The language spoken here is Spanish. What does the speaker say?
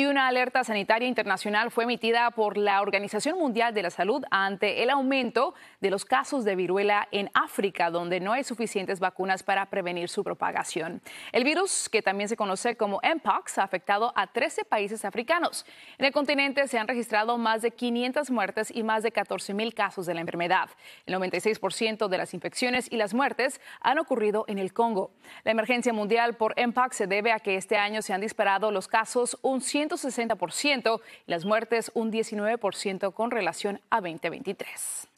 y una alerta sanitaria internacional fue emitida por la Organización Mundial de la Salud ante el aumento de los casos de viruela en África, donde no hay suficientes vacunas para prevenir su propagación. El virus, que también se conoce como Mpox, ha afectado a 13 países africanos. En el continente se han registrado más de 500 muertes y más de 14 mil casos de la enfermedad. El 96% de las infecciones y las muertes han ocurrido en el Congo. La emergencia mundial por Mpox se debe a que este año se han disparado los casos un 100 160% las muertes un 19% con relación a 2023.